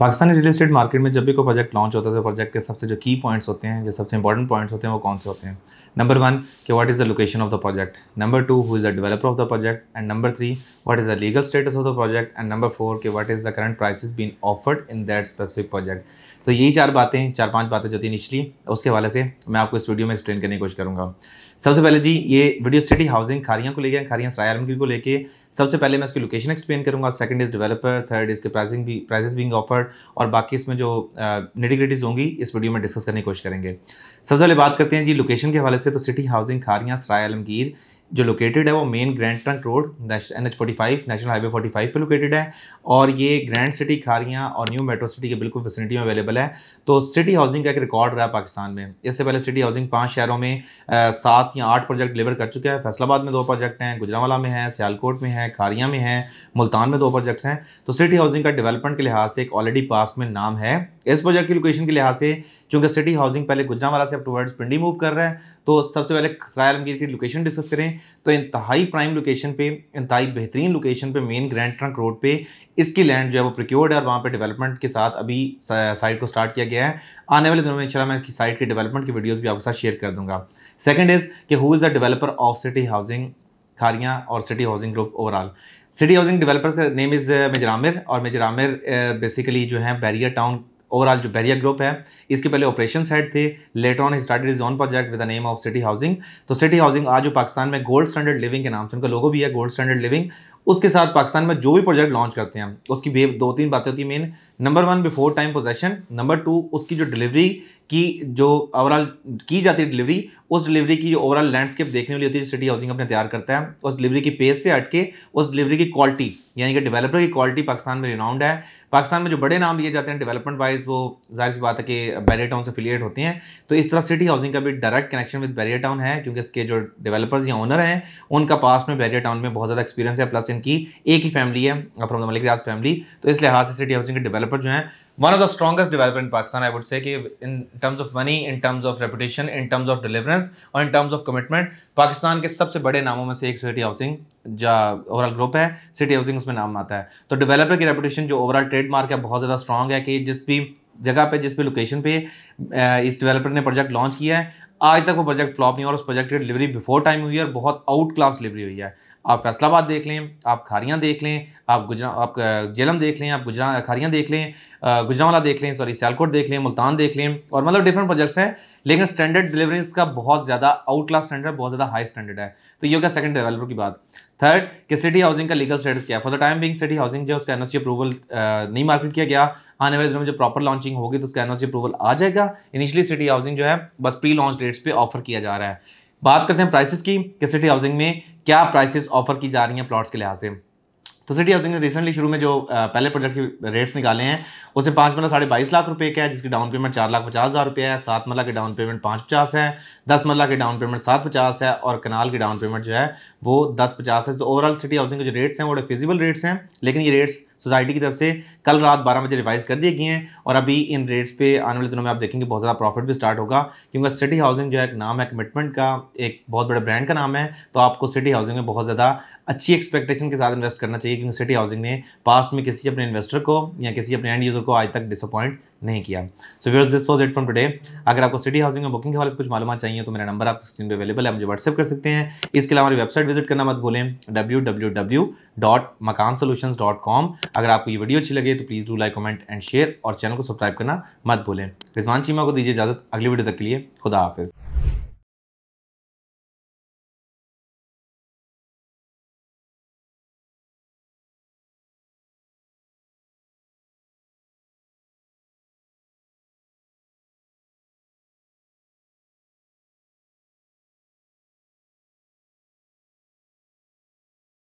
Pakistani real estate market में जब भी कोई प्रोजेक्ट लॉन्च होता है तो प्रोजेक्ट के सबसे जो की पॉइंट्स होते हैं जो सबसे इंपॉर्टेंट पॉइंट्स होते हैं वो कौन से होते हैं नंबर वन कि what is the location of the project number two who is the developer of the project and number three what is the legal status of the project and number four कि what is the current price been offered in that specific project तो यही चार बातें चार पांच बातें जो थी निचली उसके हवाले से मैं आपको इस वीडियो में एक्सप्लेन करने की कोशिश करूँगा सबसे पहले जी ये वीडियो सिटी हाउसिंग खारियाँ को लेकर खारियाँ सराय आलमगीर को लेकर सबसे पहले मैं उसकी लोकेशन एक्सप्लेन करूँगा सेकंड इज़ डेवलपर थर्ड इसके प्राइसिंग भी प्राइजेस बिंग ऑफर्ड और बाकी इसमें जो निटिग्रिटीज़ होंगी इस वीडियो में डिस्कस करने की कोशिश करेंगे सबसे पहले बात करते हैं जी लोकेशन के हवाले से तो सिटी हाउसिंग खारियाँ सराय आलमगीर जो लोकेटेड है वो main grand trunk road N H forty five national highway forty five पर लोकेटेड है और ये ग्रैंड सिटी खारियाँ और न्यू मेट्रो सिटी के बिल्कुल फैसिलिटी में अवेलेबल है तो सिटी हाउसिंग का एक रिकॉर्ड रहा पाकिस्तान में इससे पहले सिटी हाउसिंग पाँच शहरों में सात या आठ प्रोजेक्ट डिलीवर कर चुका है फैसलाबाद में दो प्रोजेक्ट हैं गुजरावाला में है सियालकोट में है खारिया में है मुल्तान में दो प्रोजेक्ट्स हैं तो सिटी हाउसिंग का डेवलपमेंट के लिहाज से एक ऑलरेडी पास में नाम है इस प्रोजेक्ट की लोकेशन के लिहाज से चूंकि सिटी हाउसिंग पहले गुजरावाला से अब टूवर्ड्स पिंडी मूव कर रहा है तो सबसे पहले सराय आलमगीर की लोकेशन डिस्कस करें तो इंतहाई प्राइम लोकेशन पे इंतहाई बेहतरीन लोकेशन पे मेन ग्रैंड ट्रंक रोड पे इसकी लैंड जो है वो प्रिक्योर्ड है और वहाँ पे डेवलपमेंट के साथ अभी साइट को स्टार्ट किया गया है आने वाले दिनों में इंशाल्लाह मैं इसकी साइट की डेवलपमेंट की वीडियोज़ भी आपके साथ शेयर कर दूँगा सेकेंड इज़ कि who is the developer of city housing Kharian और city housing group overall city housing developer का नेम इज़ मेजर आमिर और मेजर आमिर बेसिकली जो है बैरियर टाउन ओवरऑल जो बैरिया ग्रुप है इसके पहले ऑपरेशन हेड थे later on started is on project with the name of city housing तो सिटी हाउसिंग आज जो पाकिस्तान में गोल्ड स्टैंडर्ड लिविंग के नाम से उनका लोगो भी है गोल्ड स्टैंडर्ड लिविंग उसके साथ पाकिस्तान में जो भी प्रोजेक्ट लॉन्च करते हैं उसकी दो तीन बातें होती हैं main number one before time possession number two उसकी जो डिलीवरी कि जो ओवरऑल की जाती है डिलीवरी उस डिलीवरी की जो ओवरऑल लैंडस्केप देखने वाली होती है जो सिटी हाउसिंग अपने तैयार करता है उस डिलीवरी की पेस से हटके उस डिलीवरी की क्वालिटी यानी कि डेवलपर की क्वालिटी पाकिस्तान में रिनाउंड है पाकिस्तान में जो बड़े नाम लिए जाते हैं डेवलपमेंट वाइज वो जाहिर सी बात है कि बैरियर टाउन से अफिलिएट होते हैं तो इस तरह सिटी हाउसिंग का भी direct connection with Bahria town है क्योंकि इसके जो डेवलपर्स या ओनर हैं उनका पास में बैरिया टाउन में बहुत ज़्यादा एक्सपीरियंस है प्लस इनकी एक ही फैमिली है from the Malik Riaz family तो इस लिहाज से सिटी हाउसिंग के डेवलपर जो हैं one one of the strongest developer in Pakistan, I would say, in terms of money, in terms of reputation, in terms of deliverance, और in terms of commitment Pakistan के सबसे बड़े नामों में से एक सिटी हाउसिंग जो ओवरऑल ग्रुप है सिटी हाउसिंग उसमें नाम आता है तो डिवेलपर की रेपुटेशन जो ओवरऑल ट्रेडमार्क है बहुत ज़्यादा स्ट्रॉग है कि जिस भी जगह पर जिस भी लोकेशन पे इस डिवेलपर ने प्रोजेक्ट लॉन्च किया है आज तक वो प्रोजेक्ट फ्लॉप नहीं और उस प्रोजेक्ट की डिलीवरी बिफोर टाइम हुई है और बहुत आउट क्लास डिलीवरी हुई है आप फैसलाबाद देख लें आप खारियाँ देख लें आप गुजरा आप जेलम देख लें आप गुजरा खारियाँ देख लें गुजरावाला देख लें सॉरी सियालकोट देख लें मुल्तान देख लें और मतलब डिफरेंट प्रोजेक्ट्स हैं लेकिन स्टैंडर्ड डिलीवरीज का बहुत ज़्यादा आउट क्लास स्टैंडर्ड बहुत ज़्यादा हाई स्टैंडर्ड है तो ये हो गया सेकंड डेवलपर की बात थर्ड कि सिटी हाउसिंग का लीगल स्टेटस क्या for the time being city housing जो उसका एनओसी अप्रूवल नहीं मार्केट किया गया आने वाले दिनों में जब प्रॉपर लॉन्चिंग होगी तो उसका एनओसी अप्रूवल आ जाएगा इनिशियली सिटी हाउसिंग जो है बस प्री लॉन्च डेट्स पे ऑफर किया जा रहा है बात करते हैं प्राइसेस की कि सिटी हाउसिंग में क्या प्राइसेस ऑफर की जा रही हैं प्लॉट्स के लिहाज से तो सिटी हाउसिंग ने रिसेंटली शुरू में जो पहले प्रोजेक्ट के रेट्स निकाले हैं उसे पाँच मरला साढ़े बाईस लाख रुपए का है जिसकी डाउन पेमेंट चार लाख पचास हज़ार रुपये है सात मरला के डाउन पेमेंट पाँच पचास है दस मरला के डाउन पेमेंट सात पचास है और कनाल की डाउन पेमेंट जो है वो दस पचास है तो ओवरऑल सिटी हाउसिंग के जो रेट्स हैं वो फिजिबल रेट्स हैं लेकिन ये रेट्स सोसाइटी की तरफ से कल रात बारह बजे रिवाइज कर दिए गए हैं और अभी इन रेट्स पे आने वाले दिनों में आप देखेंगे बहुत ज़्यादा प्रॉफिट भी स्टार्ट होगा क्योंकि सिटी हाउसिंग जो है एक नाम है कमिटमेंट का एक बहुत बड़े ब्रांड का नाम है तो आपको सिटी हाउसिंग में बहुत ज़्यादा अच्छी एक्सपेक्टेशन के साथ इन्वेस्ट करना चाहिए क्योंकि सिटी हाउसिंग ने पास्ट में किसी अपने इन्वेस्टर को या किसी अपने एंड यूज़र को आज तक डिसअपॉइंट नहीं किया so viewers this was it from today अगर आपको सिटी हाउसिंग में बुकिंग के हवाले से कुछ मालूम चाहिए तो मेरा नंबर आपको स्क्रीन पर अवेलेबल है मुझे व्हाट्सअप कर सकते हैं इसके अलावा हमारी वेबसाइट विजिट करना मत भूलें W W W dot Makaan dot com अगर आपको ये वीडियो अच्छी लगे तो please do like comment and share और चैनल को सब्सक्राइब करना मत भूलें रिजवान चीमा को दीजिए इजाज़त अगली वीडियो तक के लिए खुदा हाफिज़